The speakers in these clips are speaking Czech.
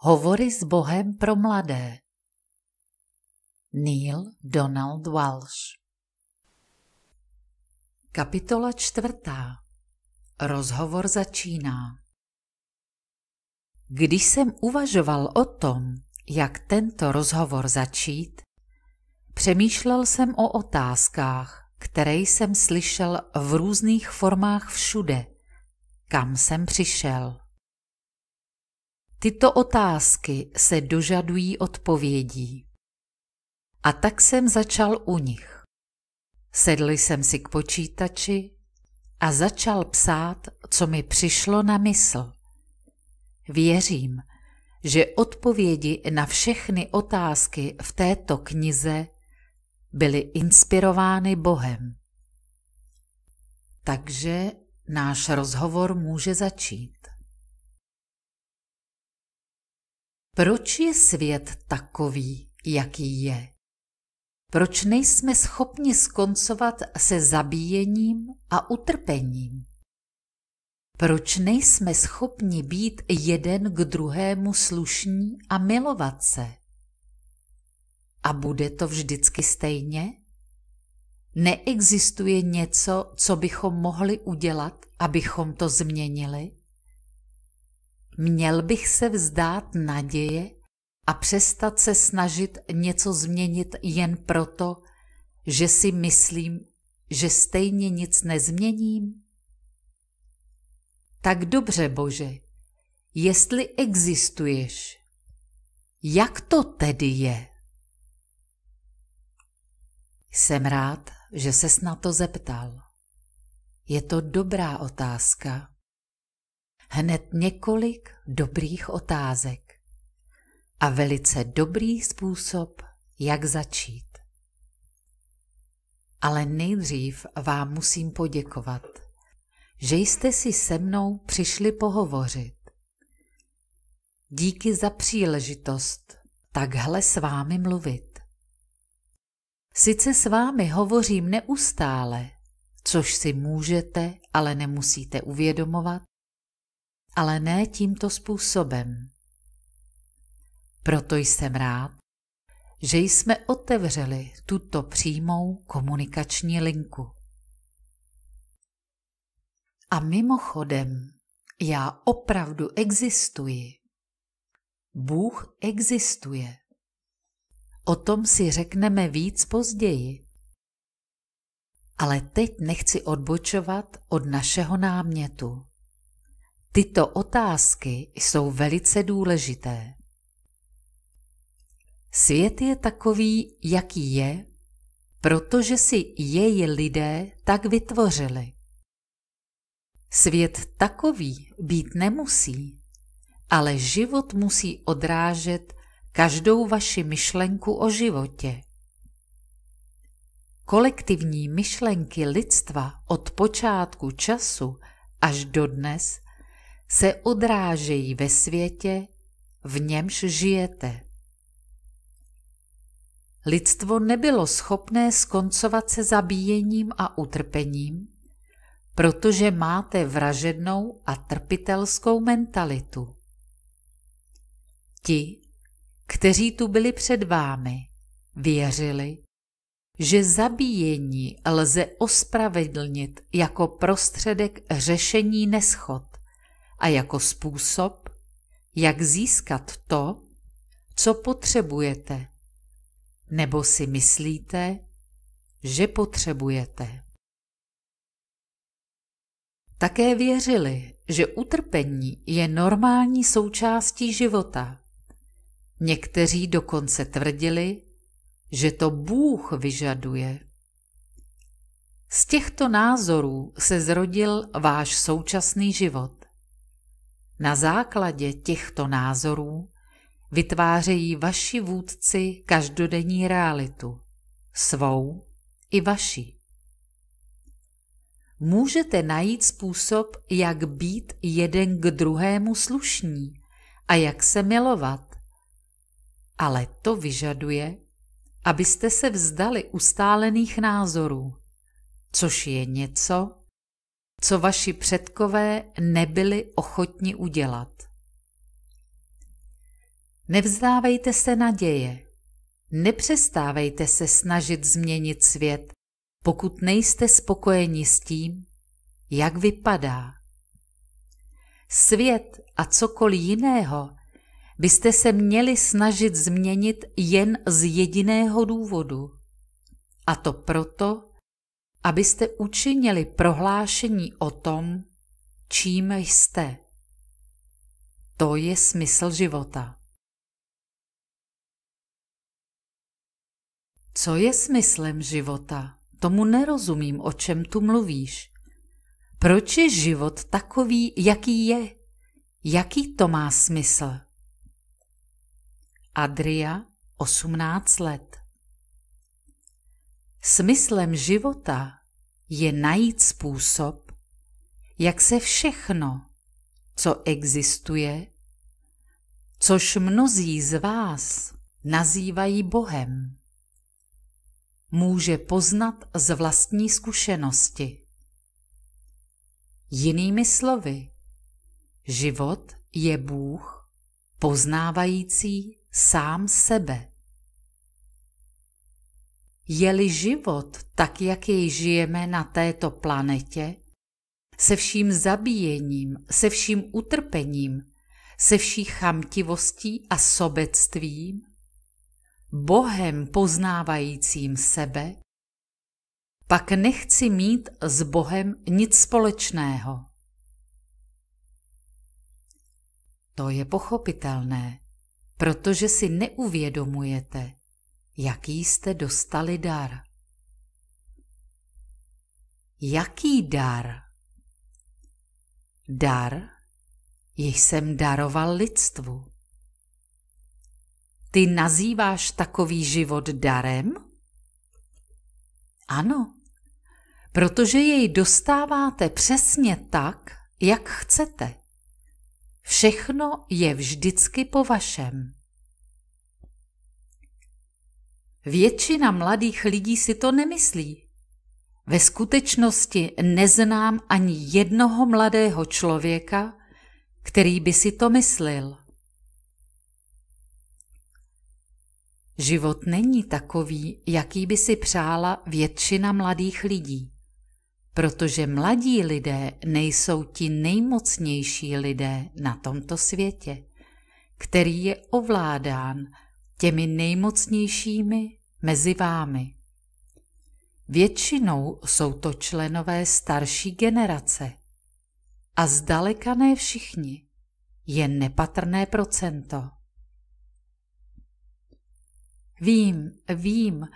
Hovory s Bohem pro mladé. Neil Donald Walsh Kapitola čtvrtá Rozhovor začíná. Když jsem uvažoval o tom, jak tento rozhovor začít, přemýšlel jsem o otázkách, které jsem slyšel v různých formách všude, kam jsem přišel. Tyto otázky se dožadují odpovědí. A tak jsem začal u nich. Sedl jsem si k počítači a začal psát, co mi přišlo na mysl. Věřím, že odpovědi na všechny otázky v této knize byly inspirovány Bohem. Takže náš rozhovor může začít. Proč je svět takový, jaký je? Proč nejsme schopni skoncovat se zabíjením a utrpením? Proč nejsme schopni být jeden k druhému slušní a milovat se? A bude to vždycky stejně? Neexistuje něco, co bychom mohli udělat, abychom to změnili? Měl bych se vzdát naděje a přestat se snažit něco změnit jen proto, že si myslím, že stejně nic nezměním? Tak dobře, Bože, jestli existuješ, jak to tedy je? Jsem rád, že ses na to zeptal. Je to dobrá otázka hned několik dobrých otázek a velice dobrý způsob, jak začít. Ale nejdřív vám musím poděkovat, že jste si se mnou přišli pohovořit. Díky za příležitost takhle s vámi mluvit. Sice s vámi hovořím neustále, což si můžete, ale nemusíte uvědomovat, ale ne tímto způsobem. Proto jsem rád, že jsme otevřeli tuto přímou komunikační linku. A mimochodem, já opravdu existuji. Bůh existuje. O tom si řekneme víc později. Ale teď nechci odbočovat od našeho námětu. Tyto otázky jsou velice důležité. Svět je takový, jaký je, protože si jej lidé tak vytvořili. Svět takový být nemusí, ale život musí odrážet každou vaši myšlenku o životě. Kolektivní myšlenky lidstva od počátku času až do dnes se odrážejí ve světě, v němž žijete. Lidstvo nebylo schopné skoncovat se zabíjením a utrpením, protože máte vražednou a trpitelskou mentalitu. Ti, kteří tu byli před vámi, věřili, že zabíjení lze ospravedlnit jako prostředek řešení neschod a jako způsob, jak získat to, co potřebujete, nebo si myslíte, že potřebujete. Také věřili, že utrpení je normální součástí života. Někteří dokonce tvrdili, že to Bůh vyžaduje. Z těchto názorů se zrodil váš současný život. Na základě těchto názorů vytvářejí vaši vůdci každodenní realitu, svou i vaši. Můžete najít způsob, jak být jeden k druhému slušní a jak se milovat. Ale to vyžaduje, abyste se vzdali ustálených názorů, což je něco, co vaši předkové nebyli ochotni udělat. Nevzdávejte se naděje. Nepřestávejte se snažit změnit svět, pokud nejste spokojeni s tím, jak vypadá. Svět a cokoliv jiného byste se měli snažit změnit jen z jediného důvodu. A to proto, abyste učinili prohlášení o tom, čím jste. To je smysl života. Co je smyslem života? Tomu nerozumím, o čem tu mluvíš. Proč je život takový, jaký je? Jaký to má smysl? Adria, 18 let. Smyslem života je najít způsob, jak se všechno, co existuje, což mnozí z vás nazývají Bohem, může poznat z vlastní zkušenosti. Jinými slovy, život je Bůh poznávající sám sebe. Je-li život tak, jak jej žijeme na této planetě, se vším zabíjením, se vším utrpením, se vší chamtivostí a sobectvím, Bohem poznávajícím sebe, pak nechci mít s Bohem nic společného. To je pochopitelné, protože si neuvědomujete, jaký jste dostali dar. Jaký dar? Dar, jež jsem daroval lidstvu. Ty nazýváš takový život darem? Ano, protože jej dostáváte přesně tak, jak chcete. Všechno je vždycky po vašem. Většina mladých lidí si to nemyslí. Ve skutečnosti neznám ani jednoho mladého člověka, který by si to myslel. Život není takový, jaký by si přála většina mladých lidí, protože mladí lidé nejsou ti nejmocnější lidé na tomto světě, který je ovládán těmi nejmocnějšími mezi vámi. Většinou jsou to členové starší generace. A zdaleka ne všichni, je nepatrné procento. Vím, vím,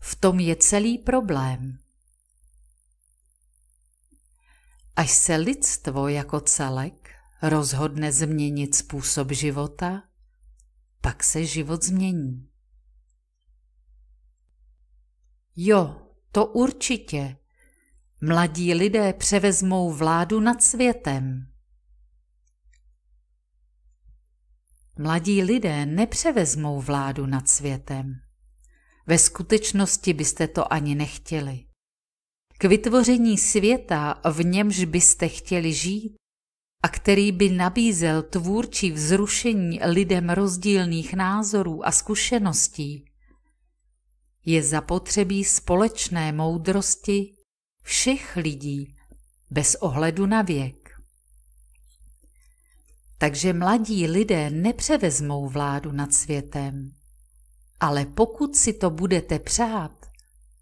v tom je celý problém. Až se lidstvo jako celek rozhodne změnit způsob života, pak se život změní. Jo, to určitě. Mladí lidé převezmou vládu nad světem. Mladí lidé nepřevezmou vládu nad světem. Ve skutečnosti byste to ani nechtěli. K vytvoření světa, v němž byste chtěli žít, a který by nabízel tvůrčí vzrušení lidem rozdílných názorů a zkušeností, je zapotřebí společné moudrosti všech lidí bez ohledu na věk. Takže mladí lidé nepřevezmou vládu nad světem. Ale pokud si to budete přát,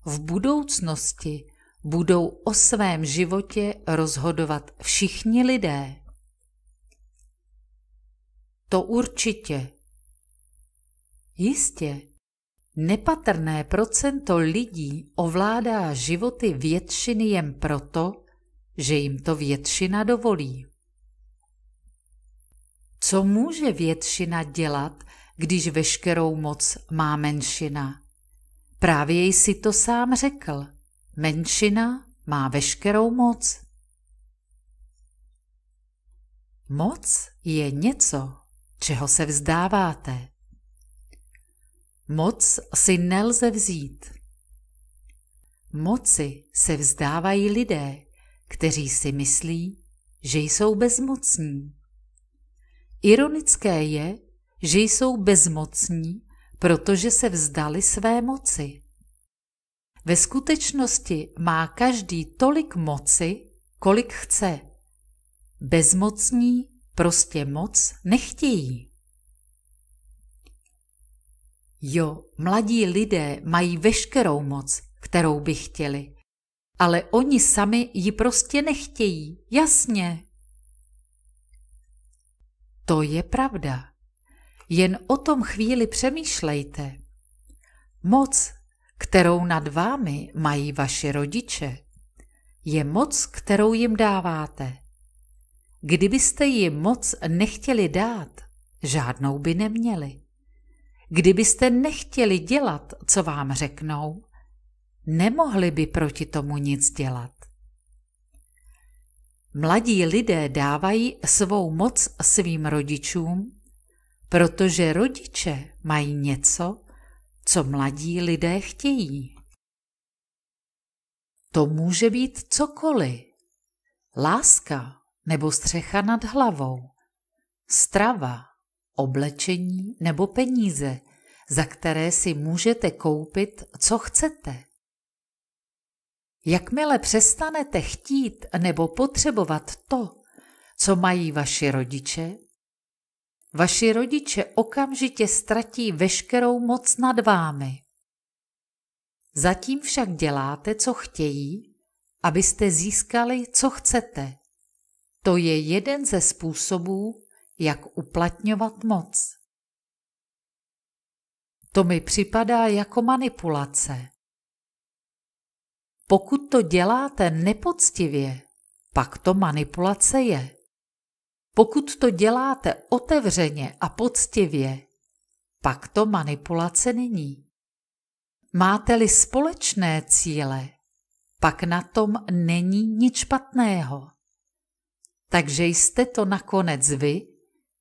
v budoucnosti budou o svém životě rozhodovat všichni lidé. To určitě. Jistě, Nepatrné procento lidí ovládá životy většiny jen proto, že jim to většina dovolí. Co může většina dělat, když veškerou moc má menšina? Právě jsi to sám řekl. Menšina má veškerou moc. Moc je něco, čeho se vzdáváte. Moc si nelze vzít. Moci se vzdávají lidé, kteří si myslí, že jsou bezmocní. Ironické je, že jsou bezmocní, protože se vzdali své moci. Ve skutečnosti má každý tolik moci, kolik chce. Bezmocní prostě moc nechtějí. Jo, mladí lidé mají veškerou moc, kterou by chtěli, ale oni sami ji prostě nechtějí, jasně. To je pravda. Jen o tom chvíli přemýšlejte. Moc, kterou nad vámi mají vaši rodiče, je moc, kterou jim dáváte. Kdybyste jim moc nechtěli dát, žádnou by neměli. Kdybyste nechtěli dělat, co vám řeknou, nemohli by proti tomu nic dělat. Mladí lidé dávají svou moc svým rodičům, protože rodiče mají něco, co mladí lidé chtějí. To může být cokoliv. Láska nebo střecha nad hlavou, strava oblečení nebo peníze, za které si můžete koupit, co chcete. Jakmile přestanete chtít nebo potřebovat to, co mají vaši rodiče, vaši rodiče okamžitě ztratí veškerou moc nad vámi. Zatím však děláte, co chtějí, abyste získali, co chcete. To je jeden ze způsobů, jak uplatňovat moc. To mi připadá jako manipulace. Pokud to děláte nepoctivě, pak to manipulace je. Pokud to děláte otevřeně a poctivě, pak to manipulace není. Máte-li společné cíle, pak na tom není nic špatného. Takže jste to nakonec vy,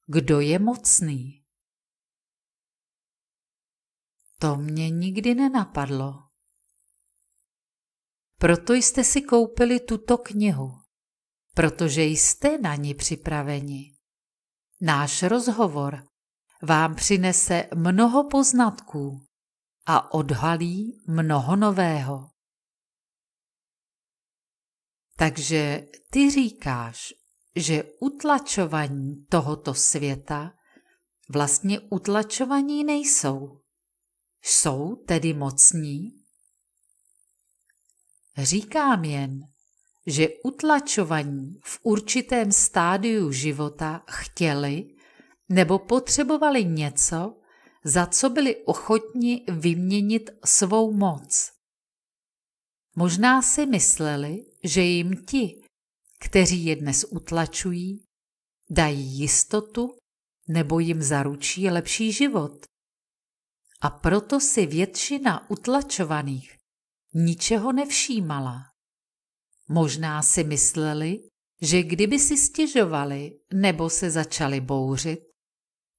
kdo je mocný. To mě nikdy nenapadlo. Proto jste si koupili tuto knihu, protože jste na ní připraveni. Náš rozhovor vám přinese mnoho poznatků a odhalí mnoho nového. Takže ty říkáš, že utlačovaní tohoto světa vlastně utlačovaní nejsou. Jsou tedy mocní? Říkám jen, že utlačovaní v určitém stádiu života chtěli nebo potřebovali něco, za co byli ochotni vyměnit svou moc. Možná si mysleli, že jim ti, kteří je dnes utlačují, dají jistotu nebo jim zaručí lepší život. A proto si většina utlačovaných ničeho nevšímala. Možná si mysleli, že kdyby si stěžovali nebo se začali bouřit,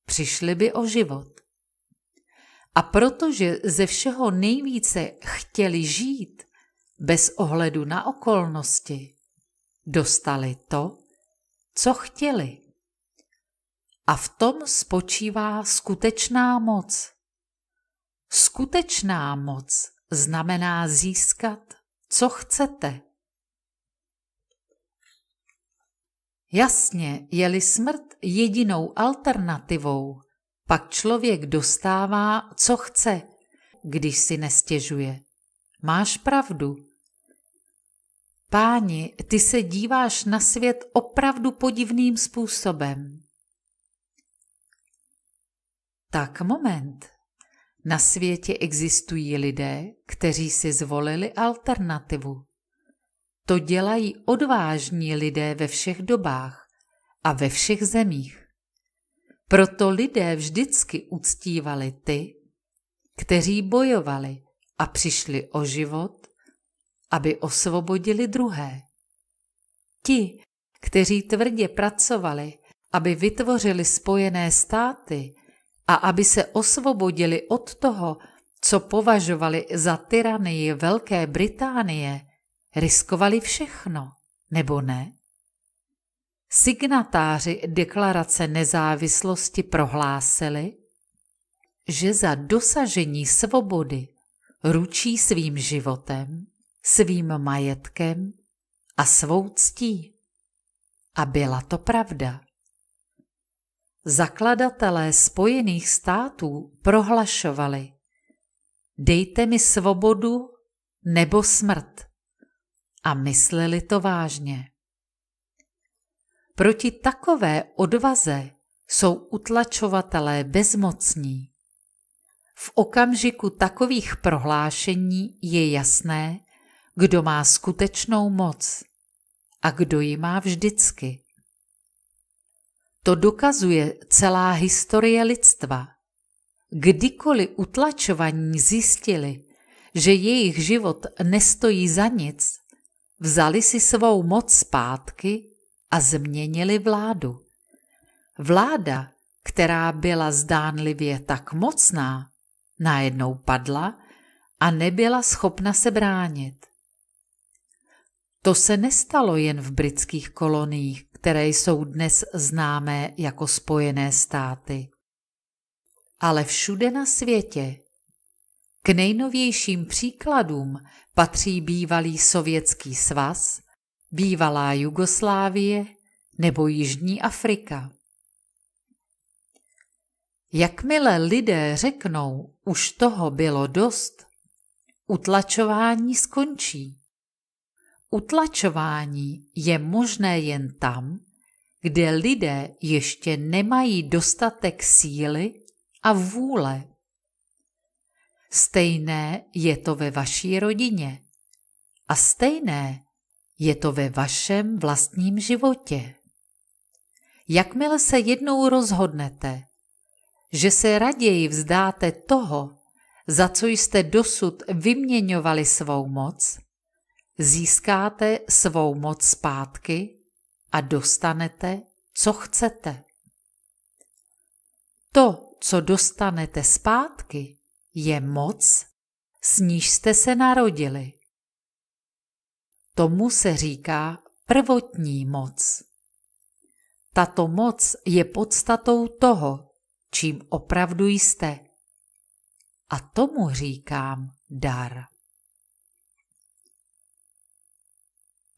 přišli by o život. A protože ze všeho nejvíce chtěli žít, bez ohledu na okolnosti, dostali to, co chtěli. A v tom spočívá skutečná moc. Skutečná moc znamená získat, co chcete. Jasně, je-li smrt jedinou alternativou, pak člověk dostává, co chce, když si nestěžuje. Máš pravdu. Páni, ty se díváš na svět opravdu podivným způsobem. Tak moment. Na světě existují lidé, kteří si zvolili alternativu. To dělají odvážní lidé ve všech dobách a ve všech zemích. Proto lidé vždycky uctívali ty, kteří bojovali a přišli o život aby osvobodili druhé. Ti, kteří tvrdě pracovali, aby vytvořili spojené státy a aby se osvobodili od toho, co považovali za tyranii Velké Británie, riskovali všechno, nebo ne? Signatáři deklarace nezávislosti prohlásili, že za dosažení svobody ručí svým životem, svým majetkem a svou ctí. A byla to pravda. Zakladatelé Spojených států prohlašovali: Dejte mi svobodu nebo smrt. A mysleli to vážně. Proti takové odvaze jsou utlačovatelé bezmocní. V okamžiku takových prohlášení je jasné, kdo má skutečnou moc a kdo ji má vždycky. To dokazuje celá historie lidstva. Kdykoliv utlačovaní zjistili, že jejich život nestojí za nic, vzali si svou moc zpátky a změnili vládu. Vláda, která byla zdánlivě tak mocná, najednou padla a nebyla schopna se bránit. To se nestalo jen v britských koloniích, které jsou dnes známé jako Spojené státy, ale všude na světě. K nejnovějším příkladům patří bývalý Sovětský svaz, bývalá Jugoslávie nebo Jižní Afrika. Jakmile lidé řeknou, už toho bylo dost, utlačování skončí. Utlačování je možné jen tam, kde lidé ještě nemají dostatek síly a vůle. Stejné je to ve vaší rodině a stejné je to ve vašem vlastním životě. Jakmile se jednou rozhodnete, že se raději vzdáte toho, za co jste dosud vyměňovali svou moc, získáte svou moc zpátky a dostanete, co chcete. To, co dostanete zpátky, je moc, s níž jste se narodili. Tomu se říká prvotní moc. Tato moc je podstatou toho, čím opravdu jste. A tomu říkám dar.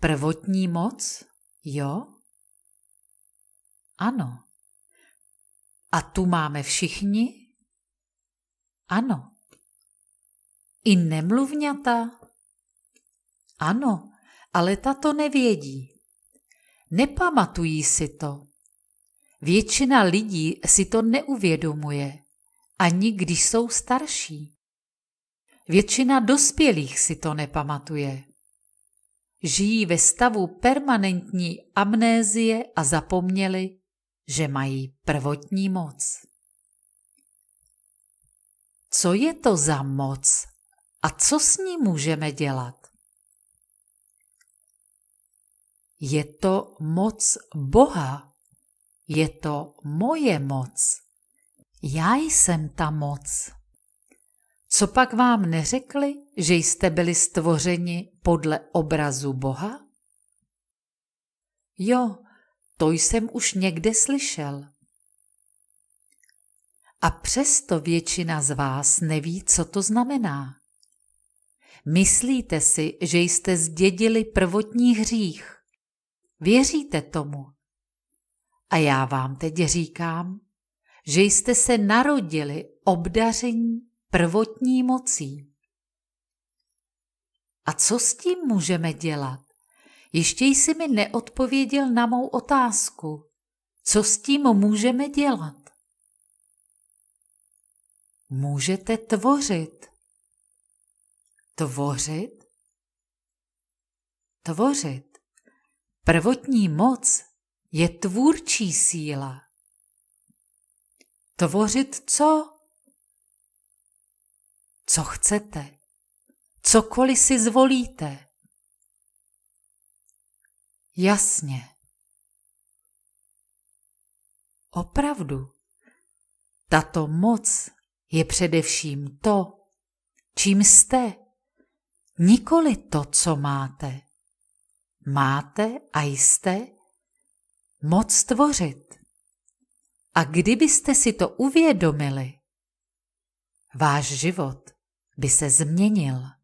Prvotní moc? Jo? Ano. A tu máme všichni? Ano. I nemluvňata? Ano, ale ta to nevědí. Nepamatují si to. Většina lidí si to neuvědomuje, ani když jsou starší. Většina dospělých si to nepamatuje. Žijí ve stavu permanentní amnézie a zapomněli, že mají prvotní moc. Co je to za moc a co s ní můžeme dělat? Je to moc Boha. Je to moje moc. Já jsem ta moc. Co pak vám neřekli, že jste byli stvořeni podle obrazu Boha? Jo, to jsem už někde slyšel. A přesto většina z vás neví, co to znamená. Myslíte si, že jste zdědili prvotní hřích. Věříte tomu. A já vám teď říkám, že jste se narodili obdaření prvotní mocí. A co s tím můžeme dělat? Ještě jsi mi neodpověděl na mou otázku. Co s tím můžeme dělat? Můžete tvořit. Tvořit? Tvořit. Prvotní moc je tvůrčí síla. Tvořit co? co chcete, cokoliv si zvolíte. Jasně. Opravdu, tato moc je především to, čím jste, nikoli to, co máte. Máte a jste moc tvořit. A kdybyste si to uvědomili, váš život by se změnil.